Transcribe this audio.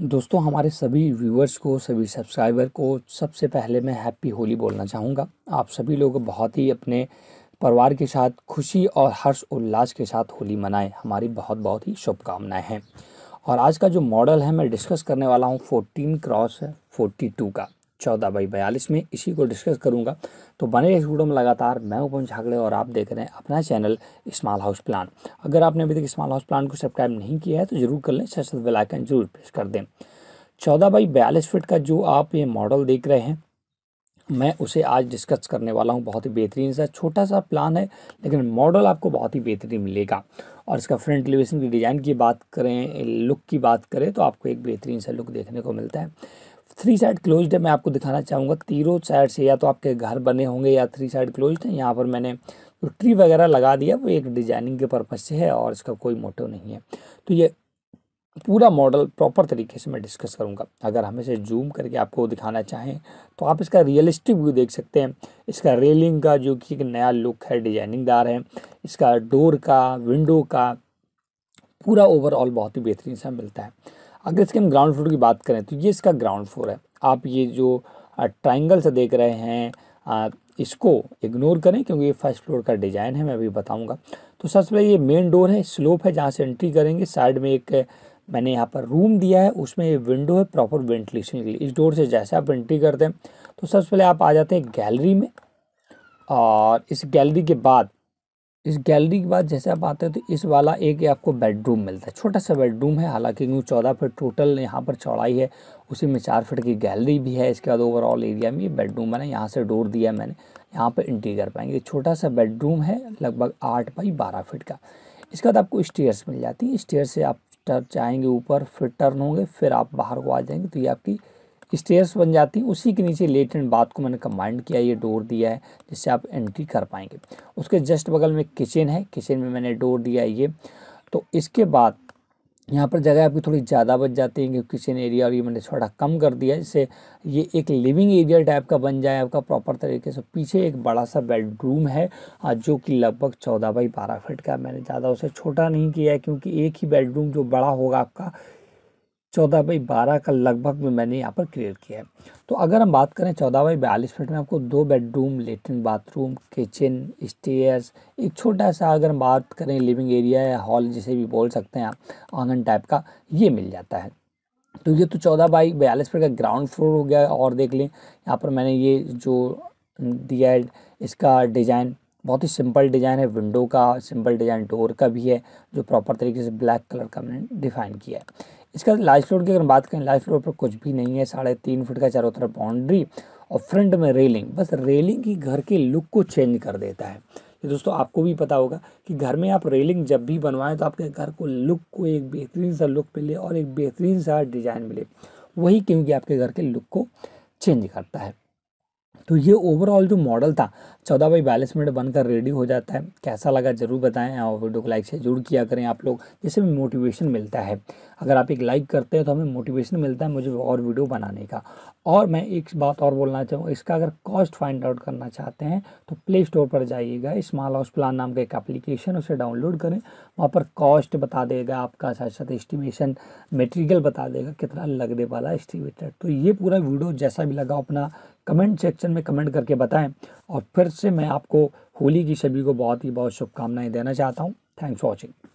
दोस्तों हमारे सभी व्यूवर्स को सभी सब्सक्राइबर को सबसे पहले मैं हैप्पी होली बोलना चाहूँगा आप सभी लोग बहुत ही अपने परिवार के साथ खुशी और हर्ष उल्लास के साथ होली मनाएं हमारी बहुत बहुत ही शुभकामनाएं हैं और आज का जो मॉडल है मैं डिस्कस करने वाला हूँ फोर्टीन क्रॉस 42 टू का चौदह बाई बयालीस में इसी को डिस्कस करूंगा तो बने रहे वीडियो में लगातार मैं उपम झागड़े और आप देख रहे हैं अपना चैनल स्मॉल हाउस प्लान अगर आपने अभी तक स्मॉल हाउस प्लान को सब्सक्राइब नहीं किया है तो जरूर कर लें सरसद बेलाइकन जरूर प्रेस कर दें चौदह बाई बयालीस फिट का जो आप ये मॉडल देख रहे हैं मैं उसे आज डिस्कस करने वाला हूँ बहुत ही बेहतरीन सा छोटा सा प्लान है लेकिन मॉडल आपको बहुत ही बेहतरीन मिलेगा और इसका फ्रंट एलिवेशन की डिज़ाइन की बात करें लुक की बात करें तो आपको एक बेहतरीन सा लुक देखने को मिलता है थ्री साइड क्लोज्ड है मैं आपको दिखाना चाहूँगा तीनों साइड से या तो आपके घर बने होंगे या थ्री साइड क्लोज्ड है यहाँ पर मैंने जो ट्री वगैरह लगा दिया वो एक डिजाइनिंग के पर्पज़ से है और इसका कोई मोटिव नहीं है तो ये पूरा मॉडल प्रॉपर तरीके से मैं डिस्कस करूंगा अगर हम इसे जूम करके आपको दिखाना चाहें तो आप इसका रियलिस्टिक व्यू देख सकते हैं इसका रेलिंग का जो कि एक नया लुक है डिजाइनिंगदार है इसका डोर का विंडो का पूरा ओवरऑल बहुत ही बेहतरीन सा मिलता है अगर इसके हम ग्राउंड फ्लोर की बात करें तो ये इसका ग्राउंड फ्लोर है आप ये जो ट्राइंगल से देख रहे हैं आ, इसको इग्नोर करें क्योंकि ये फर्स्ट फ्लोर का डिज़ाइन है मैं अभी बताऊँगा तो सबसे पहले ये मेन डोर है स्लोप है जहाँ से एंट्री करेंगे साइड में एक मैंने यहाँ पर रूम दिया है उसमें विंडो है प्रॉपर वेंटिलेशन के लिए इस डोर से जैसे आप एंट्री करते हैं तो सबसे पहले आप आ जाते हैं गैलरी में और इस गैलरी के बाद इस गैलरी के बाद जैसे आप आते हैं तो इस वाला एक आपको बेडरूम मिलता है छोटा सा बेडरूम है हालांकि क्योंकि चौदह फिट टोटल यहाँ पर चौड़ाई है उसी में चार फिट की गैलरी भी है इसके बाद ओवरऑल एरिया में ये बेडरूम बना यहाँ से डोर दिया मैंने यहाँ पर इंटीरियर पाएंगे छोटा सा बेडरूम है लगभग आठ बाई बारह फिट का इसके बाद आपको स्टेयर्स मिल जाती है स्टेयर से आप चाहेंगे ऊपर फिर टर्न होंगे फिर आप बाहर को आ जाएंगे तो ये आपकी स्टेयर्स बन जाती हैं उसी के नीचे लेट एंड बात को मैंने कमांड किया ये डोर दिया है जिससे आप एंट्री कर पाएंगे उसके जस्ट बगल में किचन है किचन में मैंने डोर दिया है ये तो इसके बाद यहाँ पर जगह आपकी थोड़ी ज़्यादा बच जाती है क्योंकि किचन एरिया और ये मैंने थोड़ा कम कर दिया जिससे ये एक लिविंग एरिया टाइप का बन जाए आपका प्रॉपर तरीके से पीछे एक बड़ा सा बेडरूम है हाँ, जो कि लगभग चौदह बाई बारह फिट का मैंने ज़्यादा उसे छोटा नहीं किया है क्योंकि एक ही बेडरूम जो बड़ा होगा आपका चौदह बाई बारह का लगभग में मैंने यहाँ पर क्रिएट किया है तो अगर हम बात करें चौदह बाई बयालीस फीट में आपको दो bedroom latrine bathroom kitchen stairs एक छोटा सा अगर हम बात करें लिविंग एरिया या हॉल जिसे भी बोल सकते हैं आप आंगन टाइप का ये मिल जाता है तो ये तो चौदह बाई बयालीस फीट का ग्राउंड फ्लोर हो गया और देख लें यहाँ पर मैंने ये जो दिया है इसका डिज़ाइन बहुत ही सिंपल डिज़ाइन है विंडो का सिंपल डिज़ाइन डोर का भी है जो प्रॉपर तरीके से ब्लैक कलर का मैंने डिफाइन किया है इसके बाद लास्ट फ्लोर की अगर बात करें लास्ट फ्लोर पर कुछ भी नहीं है साढ़े तीन फुट का चारों तरफ बाउंड्री और फ्रंट में रेलिंग बस रेलिंग ही घर के लुक को चेंज कर देता है ये दोस्तों आपको भी पता होगा कि घर में आप रेलिंग जब भी बनवाएं तो आपके घर को लुक को एक बेहतरीन सा लुक मिले और एक बेहतरीन सा डिज़ाइन मिले वही क्योंकि आपके घर के लुक को चेंज करता है तो ये ओवरऑल जो मॉडल था चौदह बाई बयालीस मिनट बनकर रेडी हो जाता है कैसा लगा जरूर बताएं और वीडियो को लाइक से जरूर किया करें आप लोग जिससे भी मोटिवेशन मिलता है अगर आप एक लाइक करते हैं तो हमें मोटिवेशन मिलता है मुझे और वीडियो बनाने का और मैं एक बात और बोलना चाहूँ इसका अगर कॉस्ट फाइंड आउट करना चाहते हैं तो प्ले स्टोर पर जाइएगा स्मॉल हाउस प्लान नाम का एक अप्लीकेशन उसे डाउनलोड करें वहाँ पर कॉस्ट बता देगा आपका साथ साथ एस्टिमेशन मटेरियल बता देगा कितना लगने वाला एस्टिमेटेड तो ये पूरा वीडियो जैसा भी लगा अपना कमेंट सेक्शन में कमेंट करके बताएं और फिर से मैं आपको होली की सभी को बहुत ही बहुत शुभकामनाएं देना चाहता हूँ थैंक्स वॉचिंग